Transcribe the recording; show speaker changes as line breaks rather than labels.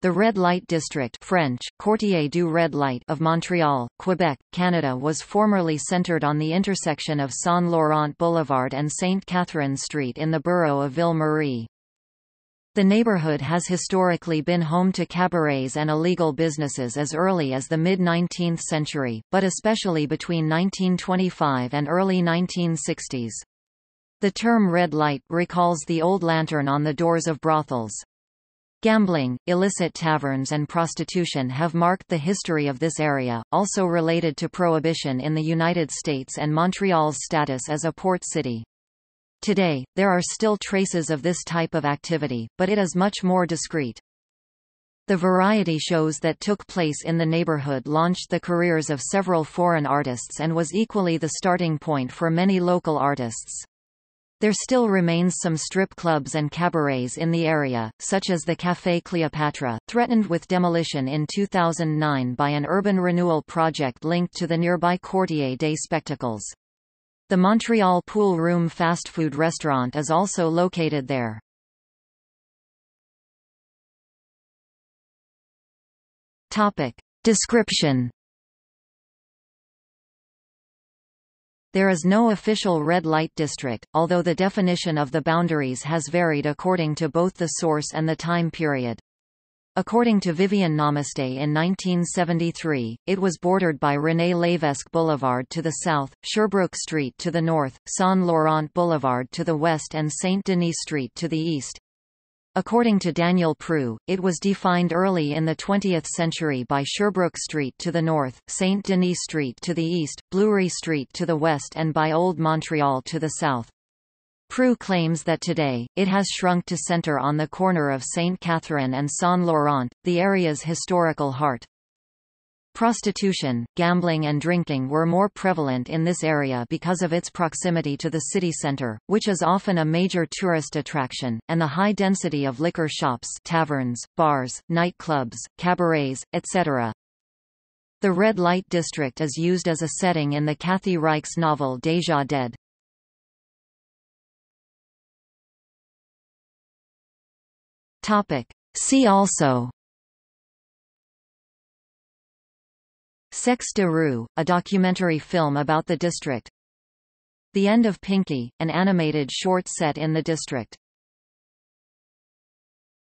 The Red Light District French, Quartier du Red Light of Montreal, Quebec, Canada was formerly centered on the intersection of Saint-Laurent Boulevard and Saint Catherine Street in the borough of Ville-Marie. The neighborhood has historically been home to cabarets and illegal businesses as early as the mid-19th century, but especially between 1925 and early 1960s. The term red light recalls the old lantern on the doors of brothels. Gambling, illicit taverns and prostitution have marked the history of this area, also related to prohibition in the United States and Montreal's status as a port city. Today, there are still traces of this type of activity, but it is much more discreet. The variety shows that took place in the neighborhood launched the careers of several foreign artists and was equally the starting point for many local artists. There still remains some strip clubs and cabarets in the area, such as the Café Cleopatra, threatened with demolition in 2009 by an urban renewal project linked to the nearby Courtier des Spectacles. The Montreal Pool Room fast food restaurant is also located there.
Topic. Description
There is no official red light district, although the definition of the boundaries has varied according to both the source and the time period. According to Vivian Namaste in 1973, it was bordered by René Levesque Boulevard to the south, Sherbrooke Street to the north, Saint Laurent Boulevard to the west and Saint-Denis Street to the east. According to Daniel Prue, it was defined early in the 20th century by Sherbrooke Street to the north, St. Denis Street to the east, Bluery Street to the west and by Old Montreal to the south. Prue claims that today, it has shrunk to center on the corner of St. Catherine and Saint Laurent, the area's historical heart. Prostitution, gambling and drinking were more prevalent in this area because of its proximity to the city center, which is often a major tourist attraction, and the high density of liquor shops taverns, bars, nightclubs, cabarets, etc. The red light district is used as a setting in the Kathy Reich's novel Deja Dead.
See also Sex de Rue, a documentary film about the district. The End of Pinky, an animated short set in the district.